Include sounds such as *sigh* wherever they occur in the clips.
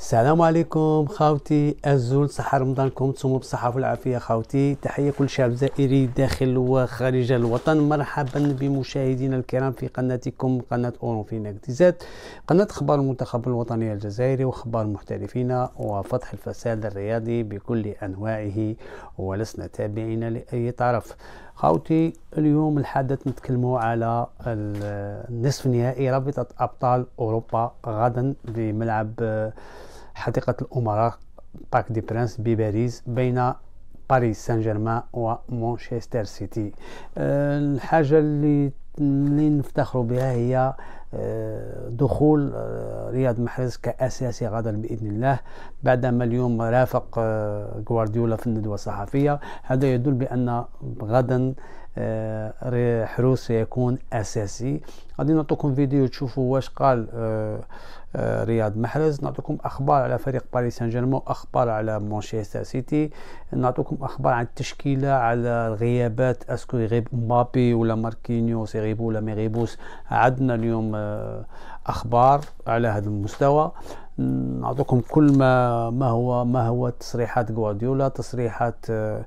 السلام عليكم خاوتي الزول صحة رمضانكم تصوموا بالصحة والعافية خاوتي تحية كل شعب زائري داخل وخارج الوطن مرحبا بمشاهدينا الكرام في قناتكم قناة في اكتزات قناة أخبار المنتخب الوطني الجزائري وأخبار محترفينا وفتح الفساد الرياضي بكل أنواعه ولسنا تابعين لأي طرف خاوتي اليوم الحدث نتكلموا على النصف نهائي رابطة أبطال أوروبا غدا بملعب حديقة الأمراء بارك دي برانس بباريس بين باريس سان جيرمان ومانشستر سيتي الحاجة اللي اللي نفتخروا بها هي دخول آه، رياض محرز كأساسي غدا بإذن الله بعدما اليوم رافق آه، غوارديولا في الندوة الصحفية هذا يدل بأن غدا آه، حروس سيكون أساسي غادي نعطيكم فيديو تشوفوا واش قال رياض محرز نعطيكم أخبار على فريق باريس سان جيرمان أخبار على مانشستر سيتي نعطيكم أخبار عن التشكيلة على الغيابات أسكو يغيب مبابي ولا ماركينيوس يغيبوا ولا ما يغيبوش عندنا اليوم اخبار على هذا المستوى نعطيكم كل ما ما هو ما هو تصريحات غوارديولا تصريحات آه،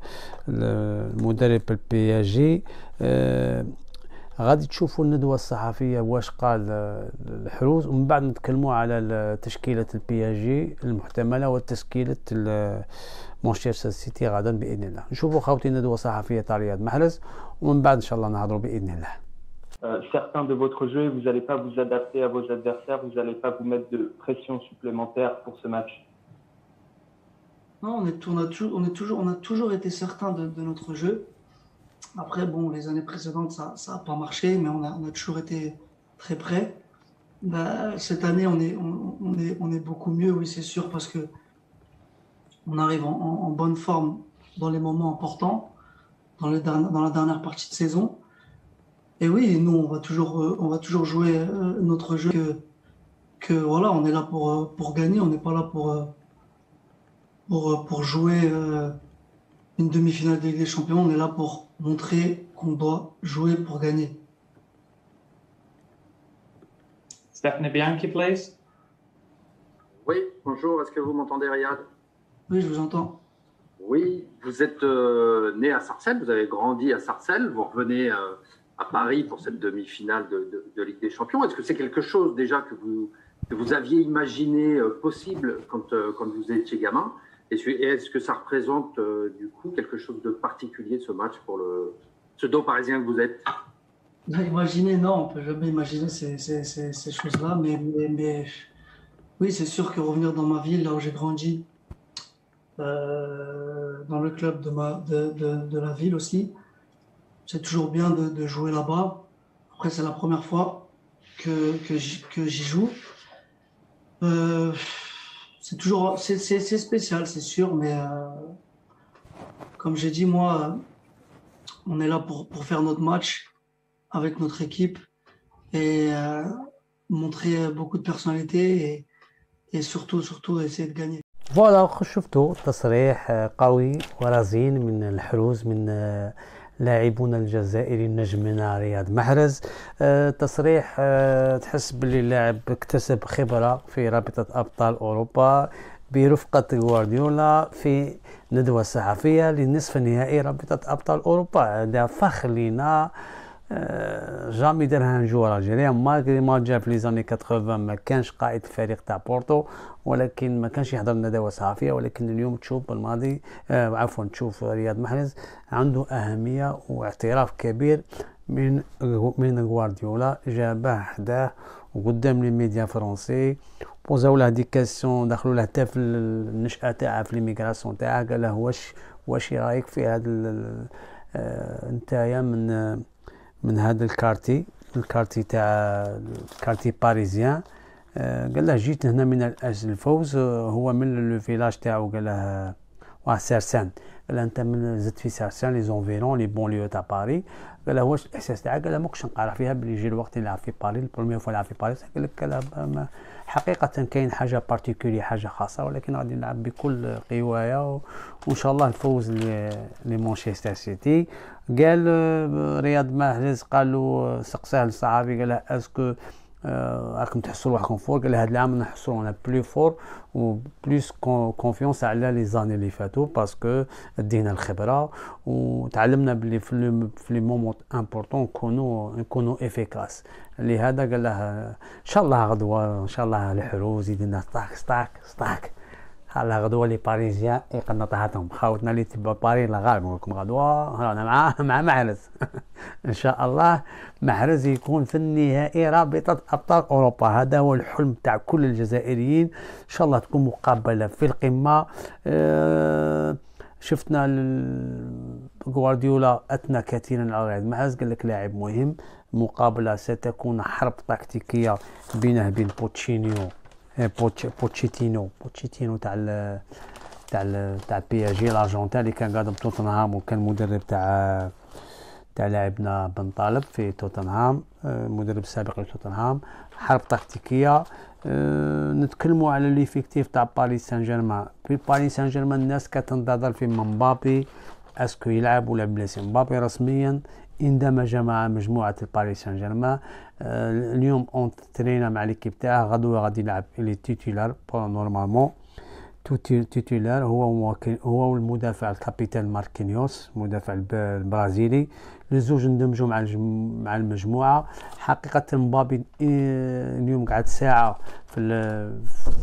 المدرب البي جي آه، غادي تشوفوا الندوه الصحفيه واش قال آه، الحروز ومن بعد نتكلموا على تشكيله البي جي المحتمله وتشكيله مانشستر سيتي غدا باذن الله نشوفوا خاوتي ندوه صحفيه تاع رياض محرز ومن بعد ان شاء الله نهضروا باذن الله Euh, certains de votre jeu et vous n'allez pas vous adapter à vos adversaires, vous n'allez pas vous mettre de pression supplémentaire pour ce match Non, on, est, a, toujours, on a toujours été certain de, notre jeu. Après, bon, les années précédentes, ça n'a pas marché, mais on a, toujours été très près. Bah, cette année, on est, beaucoup mieux, oui, c'est sûr, parce que on arrive en, bonne forme dans les moments importants, dans la dernière partie de saison. Et oui, nous, on va toujours, euh, on va toujours jouer euh, notre jeu que, voilà, on est là pour, euh, pour gagner, on n'est pas là pour, pour, jouer une demi-finale Ligue des Champions, on est là pour montrer qu'on doit jouer pour gagner. Stephanie Bianchi, please. Oui, bonjour, est-ce que vous m'entendez, Riyad Oui, je vous entends. Oui, vous êtes né à Sarcelles, vous avez grandi à Sarcelles, vous revenez à Paris pour cette demi-finale de, de, Ligue des Champions. Est-ce que c'est quelque chose déjà que vous, vous aviez imaginé euh, possible quand, euh, quand vous étiez gamin Et est-ce que ça représente euh, du coup quelque chose de particulier ce match pour le, ce dos parisien que vous êtes Imaginer, non, on peut jamais imaginer ces, ces, choses-là, mais, mais, oui, c'est sûr que revenir dans ma ville, là où j'ai grandi, dans le club de, ma, de, de, de la ville aussi, c'est toujours bien de, jouer là-bas. Après, c'est la première fois que, que j'y joue. Euh, c'est toujours c'est spécial, c'est sûr, mais euh, comme j'ai dit, moi, on est là pour, pour, faire notre match avec notre équipe et euh, montrer beaucoup de personnalité et, surtout, surtout essayer de gagner. Voilà, شفتوا تصريح قوي لاعبون الجزائري نجمنا رياض محرز أه تصريح أه تحس باللي اللاعب اكتسب خبره في رابطه ابطال اوروبا برفقة غوارديولا في ندوة صحفية لنصف نهائي رابطة أبطال أوروبا هذا فخ لنا جامي درها ان جوار الجيريا مالغري ما جا في لي زاني 80 ما كانش قائد الفريق تاع بورتو ولكن ما كانش يحضر ندوه صحفيه ولكن اليوم تشوف الماضي آه عفوا تشوف رياض محرز عنده اهميه واعتراف كبير من من غوارديولا جابه حداه وقدام لي ميديا فرونسي بوزاو له دي كاسيون دخلوا له حتى في النشاه تاعه في ليميغراسيون تاعه قال له واش واش رايك في هذا آه، انت من من هذا الكارتي الكارتي تاع الكارتي باريزيان آه، قال له جيت هنا من اجل الفوز آه، هو من لو فيلاج تاعو قال له وا آه، سارسان قال له انت من زدت في سارسان لي زونفيرون لي بون ليو تاع باري قال له واش الاحساس تاعك قال له ماكش نقرا فيها بلي يجي الوقت اللي نلعب في باري البروميير فوا في باريس قال لك حقيقه كاين حاجه بارتيكولي حاجه خاصه ولكن غادي نلعب بكل قوايه وان شاء الله نفوز لمانشستر سيتي قال آه، رياض محرز قالوا آه، سقساه الصحافي قال اسكو Euh, راكم تحسوا روحكم فور قال هذا العام نحسوا انا بلو فور و بلوس كونفيونس على لي زاني اللي فاتوا باسكو دينا الخبره وتعلمنا بلي في لي مومون امبورطون كونو نكونو افيكاس لهذا قال له ان شاء الله غدوه ان شاء الله الحروز يدينا ستاك ستاك ستاك على غدوه لي باريزيان يقنا إيه، طاحتهم خاوتنا اللي تبع باريز لا غالب نقول لكم غدوه رانا مع *laughs* مع محرز *laughs* ان شاء الله محرز يكون في النهائي رابطه ابطال اوروبا هذا هو الحلم تاع كل الجزائريين ان شاء الله تكون مقابله في القمه أه شفنا جوارديولا اثنى كثيرا على رياض محرز قال لك لاعب مهم مقابله ستكون حرب تكتيكيه بينه بين بوتشينيو بوتشيتينو بوتشيتينو تاع تاع تاع بي اس جي الارجنتين اللي كان قادم توتنهام وكان مدرب تاع تاع لاعبنا بن طالب في توتنهام مدرب سابق لتوتنهام حرب تكتيكيه نتكلموا على ليفيكتيف تاع باريس سان جيرمان في باريس سان جيرمان الناس كتنتظر في مبابي اسكو يلعب ولا بلاسي مبابي رسميا اندمج آه، مع مجموعه باريس سان جيرمان اليوم ترينا مع ليكيب تاعه غدوه غادي يلعب لي تيتولار نورمالمون تيتولار هو هو المدافع الكابيتان ماركينيوس مدافع البرازيلي الزوج اندمجوا مع مع المجموعه حقيقه مبابي آه، اليوم قعد ساعه في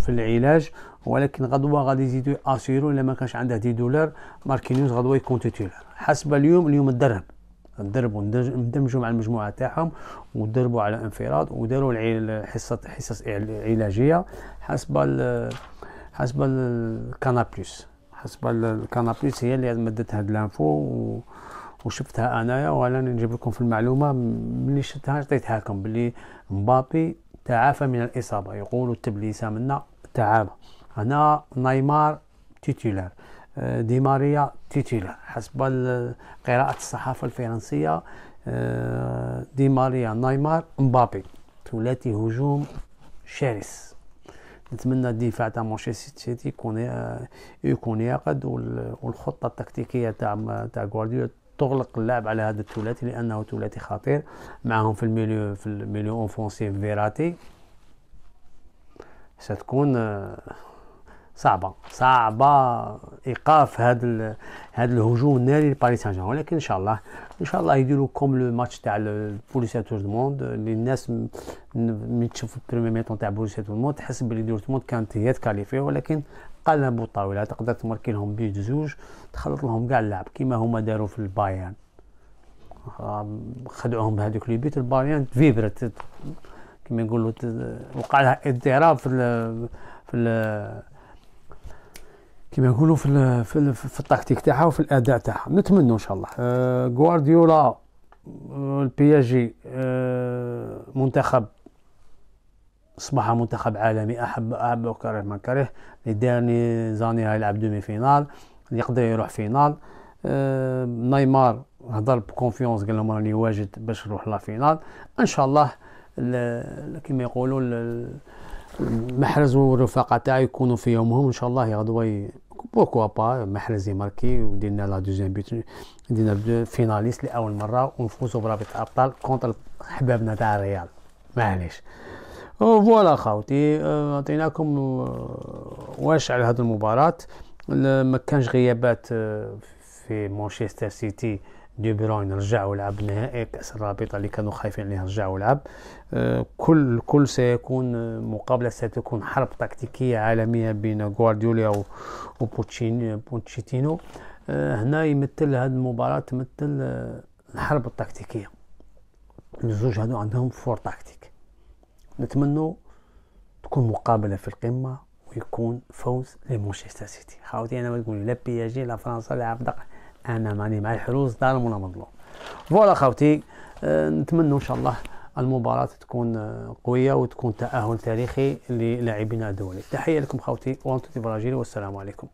في العلاج ولكن غدوه غادي يزيدوا اسيرو الا ما كانش عنده دي دولار ماركينيوس غدوه يكون تيتولار حسب اليوم اليوم الدرهم تدربوا اندمجوا مع المجموعه تاعهم ودربوا على انفراد وداروا حصه حصص علاجيه حسب حسب الكانابلس حسب الكانابلس هي اللي مدت هاد لانفو وشفتها انايا وانا نجيب لكم في المعلومه ملي شفتها عطيتها لكم بلي مبابي تعافى من الاصابه يقولوا التبليسه منا تعافى هنا نيمار تيتولار دي ماريا تيتيلا حسب قراءة الصحافة الفرنسية آه، دي ماريا نايمار مبابي ثلاثي هجوم شرس نتمنى الدفاع تاع مانشستر سيتي يكون آه، يكون يقد والخطه التكتيكيه تاع تاع غوارديولا تغلق اللعب على هذا الثلاثي لانه ثلاثي خطير معهم في الميليو في الميليو اونفونسيف فيراتي ستكون آه، صعبه صعبه ايقاف هذا هذا الهجوم الناري لباريس سان جيرمان ولكن ان شاء الله ان شاء الله يديروا كوم لو ماتش تاع بوليسيا تور موند اللي الناس ملي تشوف البريمير ميتون تاع بوليسيا تور موند تحس بلي دورتموند كانت هي تكاليفي ولكن قلبوا الطاوله تقدر تمركي لهم بيج زوج تخلط لهم كاع اللعب كيما هما داروا في البايرن خدعوهم بهذوك لي بيت البايرن فيبرت كيما يقولوا وقع لها اضطراب في ال في ال كما نقولوا في في, في التكتيك تاعها وفي الاداء تاعها نتمنوا ان شاء الله آه غوارديولا آه، جي آه منتخب اصبح منتخب عالمي احب احب وكره ما كره لي ديرني زاني يلعب دومي فينال يقدر يروح فينال آه نيمار هضر بكونفيونس قال لهم راني واجد باش نروح لا فينال ان شاء الله كما يقولوا المحرز والرفاقه تاعي يكونوا في يومهم ان شاء الله يغدوا بوكوا با محرز يماركي ودينا لا دوزيام بيت دينا دو فيناليست لاول مره ونفوزوا برابطه الابطال كونتر حبابنا تاع الريال معليش فوالا خاوتي عطيناكم واش على هذه المباراه ما كانش غيابات في مانشستر سيتي دي بروين رجع ولعب نهائي كاس الرابطه اللي كانوا خايفين عليه رجع ولعب آه، كل كل سيكون آه، مقابله ستكون حرب تكتيكيه عالميه بين غوارديولا وبوتشيتينو آه، هنا يمثل هذه المباراه تمثل الحرب التكتيكيه الزوج هادو عندهم فور تكتيك نتمنوا تكون مقابله في القمه ويكون فوز لمانشستر سيتي خاوتي انا ما تقول لا جي لا فرنسا لا عبدق انا ماني معي حلوز ظالم ولا مظلوم فوالا خاوتي آه، نتمنى ان شاء الله المباراة تكون آه، قوية وتكون تأهل تاريخي للاعبينا الدولي تحية لكم خوتي وانتم براجيل والسلام عليكم